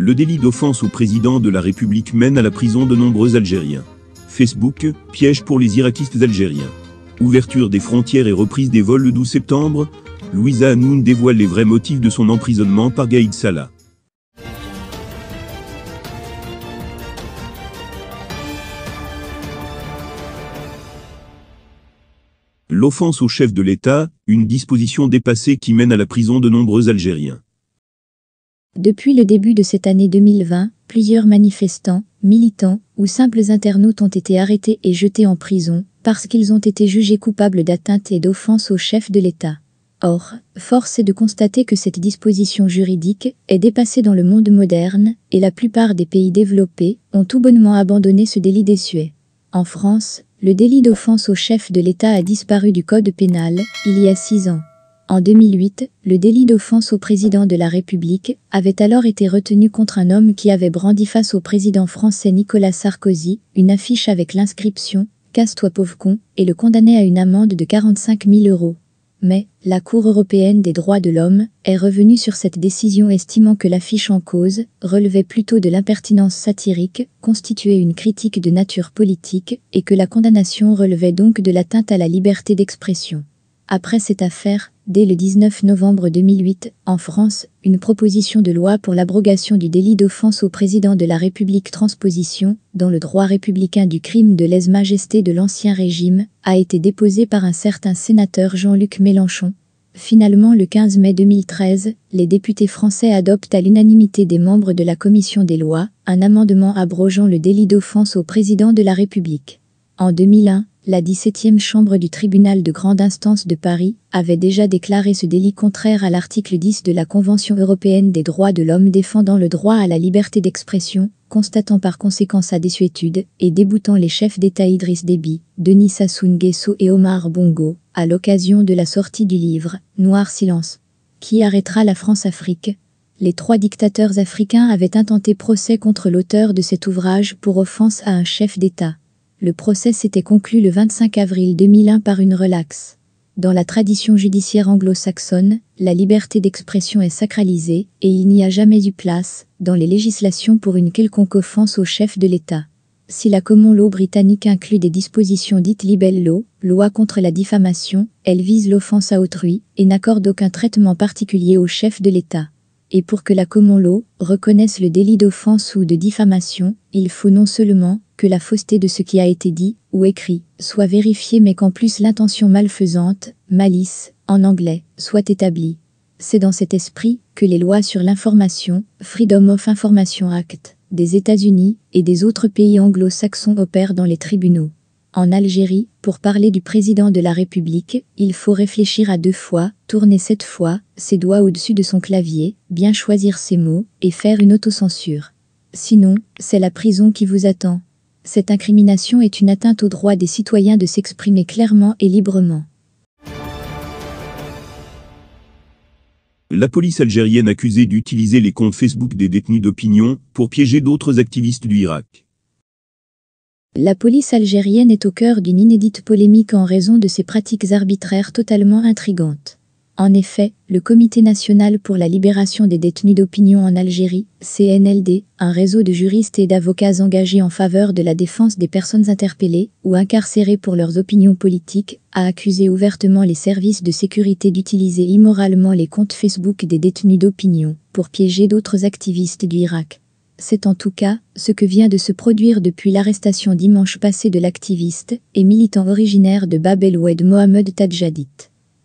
Le délit d'offense au président de la République mène à la prison de nombreux Algériens. Facebook, piège pour les irakistes algériens. Ouverture des frontières et reprise des vols le 12 septembre, Louisa Hanoun dévoile les vrais motifs de son emprisonnement par Gaïd Salah. L'offense au chef de l'État, une disposition dépassée qui mène à la prison de nombreux Algériens. Depuis le début de cette année 2020, plusieurs manifestants, militants ou simples internautes ont été arrêtés et jetés en prison parce qu'ils ont été jugés coupables d'atteinte et d'offense au chef de l'État. Or, force est de constater que cette disposition juridique est dépassée dans le monde moderne et la plupart des pays développés ont tout bonnement abandonné ce délit désuet En France, le délit d'offense au chef de l'État a disparu du code pénal il y a six ans. En 2008, le délit d'offense au président de la République avait alors été retenu contre un homme qui avait brandi face au président français Nicolas Sarkozy une affiche avec l'inscription « Casse-toi pauvre con » et le condamnait à une amende de 45 000 euros. Mais, la Cour européenne des droits de l'homme est revenue sur cette décision estimant que l'affiche en cause relevait plutôt de l'impertinence satirique, constituait une critique de nature politique et que la condamnation relevait donc de l'atteinte à la liberté d'expression. Après cette affaire, dès le 19 novembre 2008, en France, une proposition de loi pour l'abrogation du délit d'offense au président de la République transposition, dans le droit républicain du crime de lèse-majesté de l'Ancien Régime, a été déposée par un certain sénateur Jean-Luc Mélenchon. Finalement, le 15 mai 2013, les députés français adoptent à l'unanimité des membres de la Commission des lois un amendement abrogeant le délit d'offense au président de la République. En 2001, la 17e chambre du tribunal de grande instance de Paris avait déjà déclaré ce délit contraire à l'article 10 de la Convention européenne des droits de l'homme défendant le droit à la liberté d'expression, constatant par conséquent sa désuétude et déboutant les chefs d'État Idriss Déby, Denis Sassou Nguesso et Omar Bongo à l'occasion de la sortie du livre Noir silence qui arrêtera la France-Afrique les trois dictateurs africains avaient intenté procès contre l'auteur de cet ouvrage pour offense à un chef d'État. Le procès s'était conclu le 25 avril 2001 par une relaxe. Dans la tradition judiciaire anglo-saxonne, la liberté d'expression est sacralisée et il n'y a jamais eu place, dans les législations, pour une quelconque offense au chef de l'État. Si la common law britannique inclut des dispositions dites libel law, loi contre la diffamation, elle vise l'offense à autrui et n'accorde aucun traitement particulier au chef de l'État et pour que la common law reconnaisse le délit d'offense ou de diffamation, il faut non seulement que la fausseté de ce qui a été dit ou écrit soit vérifiée mais qu'en plus l'intention malfaisante, malice, en anglais, soit établie. C'est dans cet esprit que les lois sur l'information, Freedom of Information Act, des États-Unis et des autres pays anglo-saxons opèrent dans les tribunaux. En Algérie, pour parler du président de la République, il faut réfléchir à deux fois, tourner sept fois ses doigts au-dessus de son clavier, bien choisir ses mots et faire une autocensure. Sinon, c'est la prison qui vous attend. Cette incrimination est une atteinte au droit des citoyens de s'exprimer clairement et librement. La police algérienne accusée d'utiliser les comptes Facebook des détenus d'opinion pour piéger d'autres activistes du Irak. La police algérienne est au cœur d'une inédite polémique en raison de ses pratiques arbitraires totalement intrigantes. En effet, le Comité national pour la libération des détenus d'opinion en Algérie, CNLD, un réseau de juristes et d'avocats engagés en faveur de la défense des personnes interpellées ou incarcérées pour leurs opinions politiques, a accusé ouvertement les services de sécurité d'utiliser immoralement les comptes Facebook des détenus d'opinion pour piéger d'autres activistes du Irak. C'est en tout cas ce que vient de se produire depuis l'arrestation dimanche passé de l'activiste et militant originaire de Bab el Oued Mohamed Tadjadit.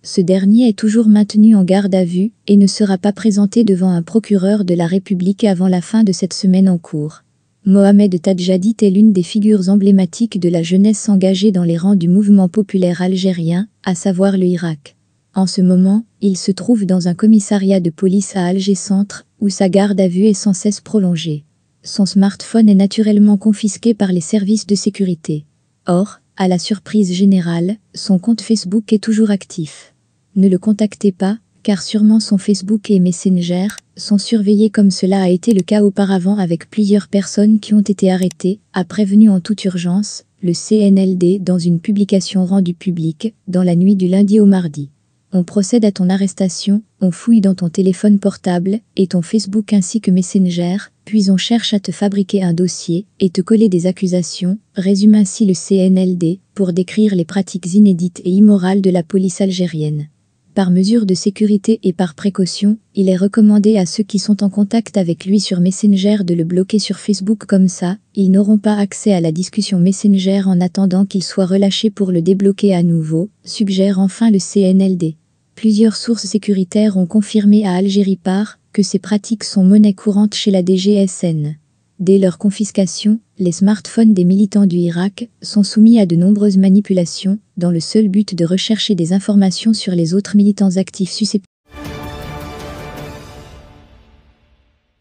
Ce dernier est toujours maintenu en garde à vue et ne sera pas présenté devant un procureur de la République avant la fin de cette semaine en cours. Mohamed Tadjadit est l'une des figures emblématiques de la jeunesse engagée dans les rangs du mouvement populaire algérien, à savoir le Irak. En ce moment, il se trouve dans un commissariat de police à Alger-Centre, où sa garde à vue est sans cesse prolongée. Son smartphone est naturellement confisqué par les services de sécurité. Or, à la surprise générale, son compte Facebook est toujours actif. Ne le contactez pas, car sûrement son Facebook et Messenger sont surveillés comme cela a été le cas auparavant avec plusieurs personnes qui ont été arrêtées, a prévenu en toute urgence le CNLD dans une publication rendue publique dans la nuit du lundi au mardi on procède à ton arrestation, on fouille dans ton téléphone portable et ton Facebook ainsi que Messenger, puis on cherche à te fabriquer un dossier et te coller des accusations, résume ainsi le CNLD, pour décrire les pratiques inédites et immorales de la police algérienne. Par mesure de sécurité et par précaution, il est recommandé à ceux qui sont en contact avec lui sur Messenger de le bloquer sur Facebook comme ça, ils n'auront pas accès à la discussion Messenger en attendant qu'il soit relâché pour le débloquer à nouveau, suggère enfin le CNLD. Plusieurs sources sécuritaires ont confirmé à Algérie Par que ces pratiques sont monnaie courante chez la DGSN. Dès leur confiscation, les smartphones des militants du Irak sont soumis à de nombreuses manipulations dans le seul but de rechercher des informations sur les autres militants actifs susceptibles.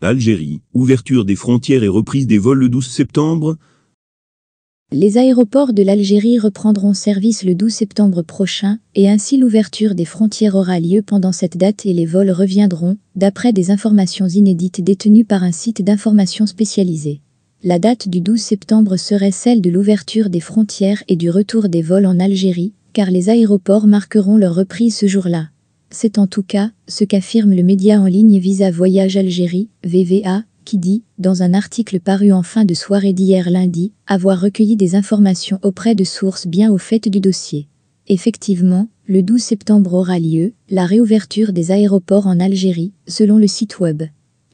Algérie, ouverture des frontières et reprise des vols le 12 septembre, les aéroports de l'Algérie reprendront service le 12 septembre prochain et ainsi l'ouverture des frontières aura lieu pendant cette date et les vols reviendront, d'après des informations inédites détenues par un site d'information spécialisé. La date du 12 septembre serait celle de l'ouverture des frontières et du retour des vols en Algérie, car les aéroports marqueront leur reprise ce jour-là. C'est en tout cas ce qu'affirme le média en ligne Visa Voyage Algérie, VVA, qui dit, dans un article paru en fin de soirée d'hier lundi, avoir recueilli des informations auprès de sources bien au fait du dossier. Effectivement, le 12 septembre aura lieu la réouverture des aéroports en Algérie, selon le site web.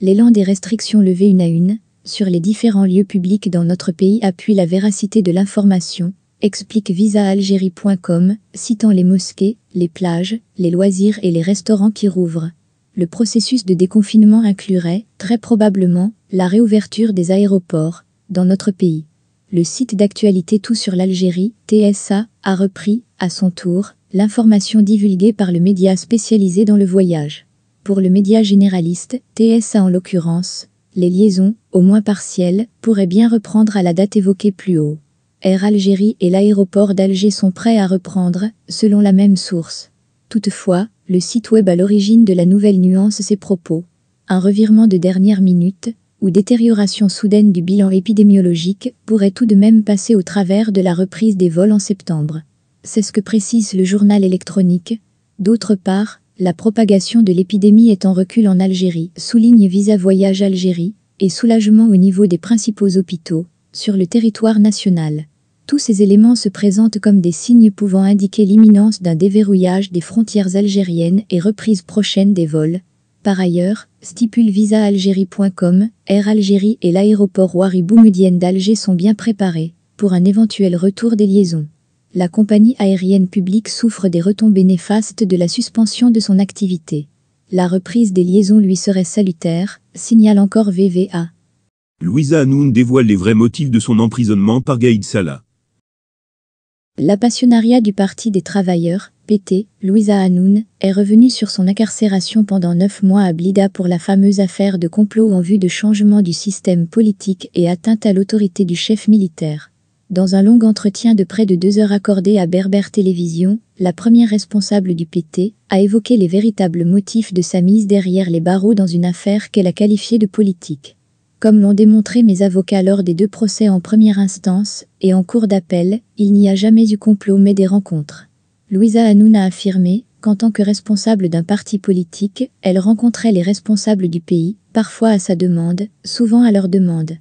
L'élan des restrictions levées une à une sur les différents lieux publics dans notre pays appuie la véracité de l'information, explique visaalgérie.com, citant les mosquées, les plages, les loisirs et les restaurants qui rouvrent le processus de déconfinement inclurait, très probablement, la réouverture des aéroports dans notre pays. Le site d'actualité Tout sur l'Algérie, TSA, a repris, à son tour, l'information divulguée par le média spécialisé dans le voyage. Pour le média généraliste, TSA en l'occurrence, les liaisons, au moins partielles, pourraient bien reprendre à la date évoquée plus haut. Air Algérie et l'aéroport d'Alger sont prêts à reprendre, selon la même source. Toutefois, le site web à l'origine de la nouvelle nuance ses propos. Un revirement de dernière minute ou détérioration soudaine du bilan épidémiologique pourrait tout de même passer au travers de la reprise des vols en septembre. C'est ce que précise le journal électronique. D'autre part, la propagation de l'épidémie est en recul en Algérie, souligne Visa Voyage Algérie, et soulagement au niveau des principaux hôpitaux, sur le territoire national. Tous ces éléments se présentent comme des signes pouvant indiquer l'imminence d'un déverrouillage des frontières algériennes et reprise prochaine des vols. Par ailleurs, stipule visaalgérie.com, Air Algérie et l'aéroport Ouari d'Alger sont bien préparés pour un éventuel retour des liaisons. La compagnie aérienne publique souffre des retombées néfastes de la suspension de son activité. La reprise des liaisons lui serait salutaire, signale encore VVA. Louisa Hanoun dévoile les vrais motifs de son emprisonnement par Gaïd Salah. La passionnariat du Parti des travailleurs, PT, Louisa Hanoun, est revenue sur son incarcération pendant neuf mois à Blida pour la fameuse affaire de complot en vue de changement du système politique et atteinte à l'autorité du chef militaire. Dans un long entretien de près de deux heures accordé à Berber Télévision, la première responsable du PT a évoqué les véritables motifs de sa mise derrière les barreaux dans une affaire qu'elle a qualifiée de politique. Comme l'ont démontré mes avocats lors des deux procès en première instance et en cours d'appel, il n'y a jamais eu complot mais des rencontres. Louisa Hanoun a affirmé qu'en tant que responsable d'un parti politique, elle rencontrait les responsables du pays, parfois à sa demande, souvent à leur demande.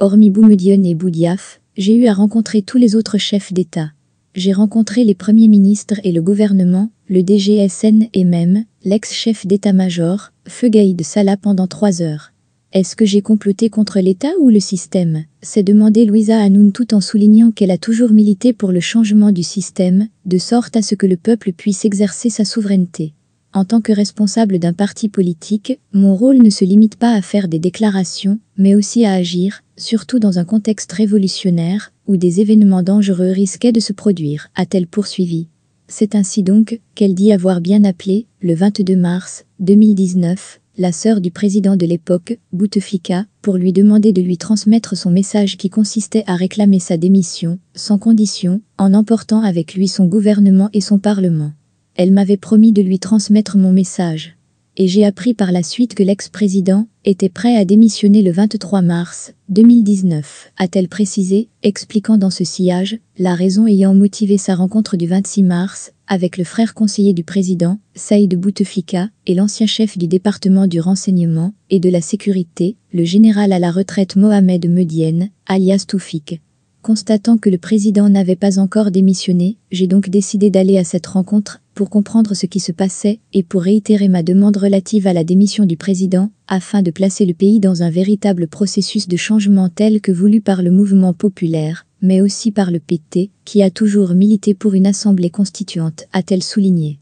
Hormis Boumediene et Boudiaf, j'ai eu à rencontrer tous les autres chefs d'État. J'ai rencontré les premiers ministres et le gouvernement, le DGSN et même l'ex-chef d'État-major, de Salah pendant trois heures. Est-ce que j'ai comploté contre l'État ou le système s'est demandé Louisa Hanoun tout en soulignant qu'elle a toujours milité pour le changement du système, de sorte à ce que le peuple puisse exercer sa souveraineté. En tant que responsable d'un parti politique, mon rôle ne se limite pas à faire des déclarations, mais aussi à agir, surtout dans un contexte révolutionnaire, où des événements dangereux risquaient de se produire, a-t-elle poursuivi. C'est ainsi donc qu'elle dit avoir bien appelé, le 22 mars 2019, la sœur du président de l'époque, Bouteflika, pour lui demander de lui transmettre son message qui consistait à réclamer sa démission, sans condition, en emportant avec lui son gouvernement et son parlement. Elle m'avait promis de lui transmettre mon message. Et j'ai appris par la suite que l'ex-président était prêt à démissionner le 23 mars 2019, a-t-elle précisé, expliquant dans ce sillage la raison ayant motivé sa rencontre du 26 mars avec le frère conseiller du président, Saïd Bouteflika, et l'ancien chef du département du renseignement et de la sécurité, le général à la retraite Mohamed Medienne, alias Toufik. Constatant que le président n'avait pas encore démissionné, j'ai donc décidé d'aller à cette rencontre pour comprendre ce qui se passait et pour réitérer ma demande relative à la démission du président, afin de placer le pays dans un véritable processus de changement tel que voulu par le mouvement populaire mais aussi par le PT, qui a toujours milité pour une assemblée constituante, a-t-elle souligné.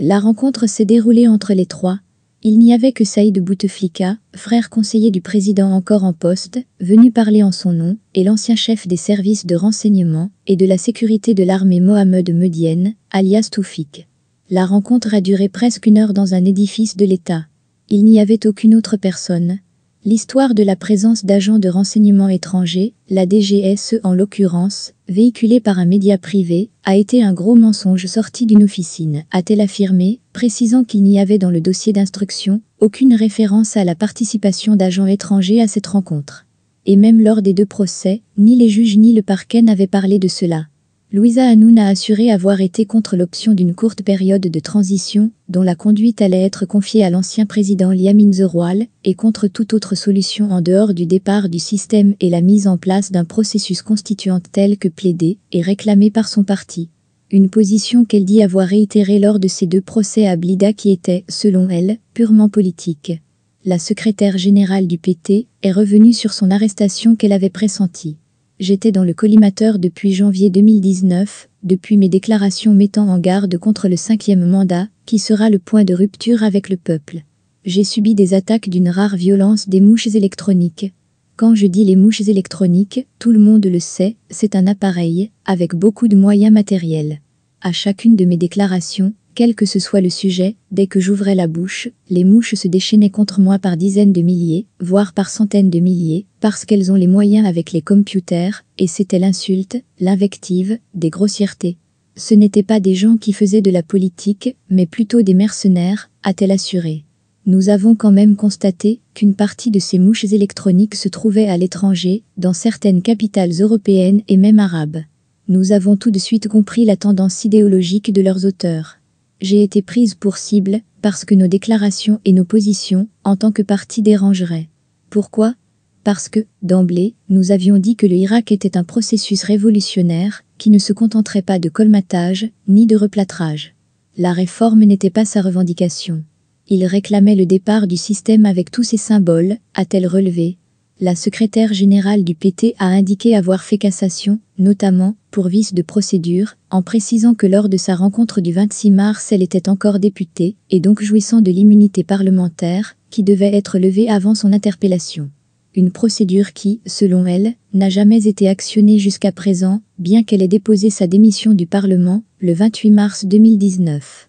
La rencontre s'est déroulée entre les trois. Il n'y avait que Saïd Bouteflika, frère conseiller du président encore en poste, venu parler en son nom, et l'ancien chef des services de renseignement et de la sécurité de l'armée Mohamed Medienne, alias Toufik. La rencontre a duré presque une heure dans un édifice de l'État. Il n'y avait aucune autre personne, L'histoire de la présence d'agents de renseignement étrangers, la DGSE en l'occurrence, véhiculée par un média privé, a été un gros mensonge sorti d'une officine, a-t-elle affirmé, précisant qu'il n'y avait dans le dossier d'instruction aucune référence à la participation d'agents étrangers à cette rencontre. Et même lors des deux procès, ni les juges ni le parquet n'avaient parlé de cela. Louisa Hanoun a assuré avoir été contre l'option d'une courte période de transition, dont la conduite allait être confiée à l'ancien président Liamine Zeroual, et contre toute autre solution en dehors du départ du système et la mise en place d'un processus constituant tel que plaidé et réclamé par son parti une position qu'elle dit avoir réitérée lors de ses deux procès à Blida qui était, selon elle, purement politique. La secrétaire générale du PT est revenue sur son arrestation qu'elle avait pressentie. J'étais dans le collimateur depuis janvier 2019, depuis mes déclarations mettant en garde contre le cinquième mandat, qui sera le point de rupture avec le peuple. J'ai subi des attaques d'une rare violence des mouches électroniques. Quand je dis les mouches électroniques, tout le monde le sait, c'est un appareil, avec beaucoup de moyens matériels. À chacune de mes déclarations, quel que ce soit le sujet, dès que j'ouvrais la bouche, les mouches se déchaînaient contre moi par dizaines de milliers, voire par centaines de milliers, parce qu'elles ont les moyens avec les computers, et c'était l'insulte, l'invective, des grossièretés. Ce n'étaient pas des gens qui faisaient de la politique, mais plutôt des mercenaires, a-t-elle assuré. Nous avons quand même constaté qu'une partie de ces mouches électroniques se trouvait à l'étranger, dans certaines capitales européennes et même arabes. Nous avons tout de suite compris la tendance idéologique de leurs auteurs j'ai été prise pour cible parce que nos déclarations et nos positions en tant que parti dérangeraient. Pourquoi Parce que, d'emblée, nous avions dit que le Irak était un processus révolutionnaire qui ne se contenterait pas de colmatage ni de replâtrage. La réforme n'était pas sa revendication. Il réclamait le départ du système avec tous ses symboles, a-t-elle relevé, la secrétaire générale du PT a indiqué avoir fait cassation, notamment pour vice de procédure, en précisant que lors de sa rencontre du 26 mars, elle était encore députée et donc jouissant de l'immunité parlementaire qui devait être levée avant son interpellation une procédure qui, selon elle, n'a jamais été actionnée jusqu'à présent, bien qu'elle ait déposé sa démission du Parlement le 28 mars 2019.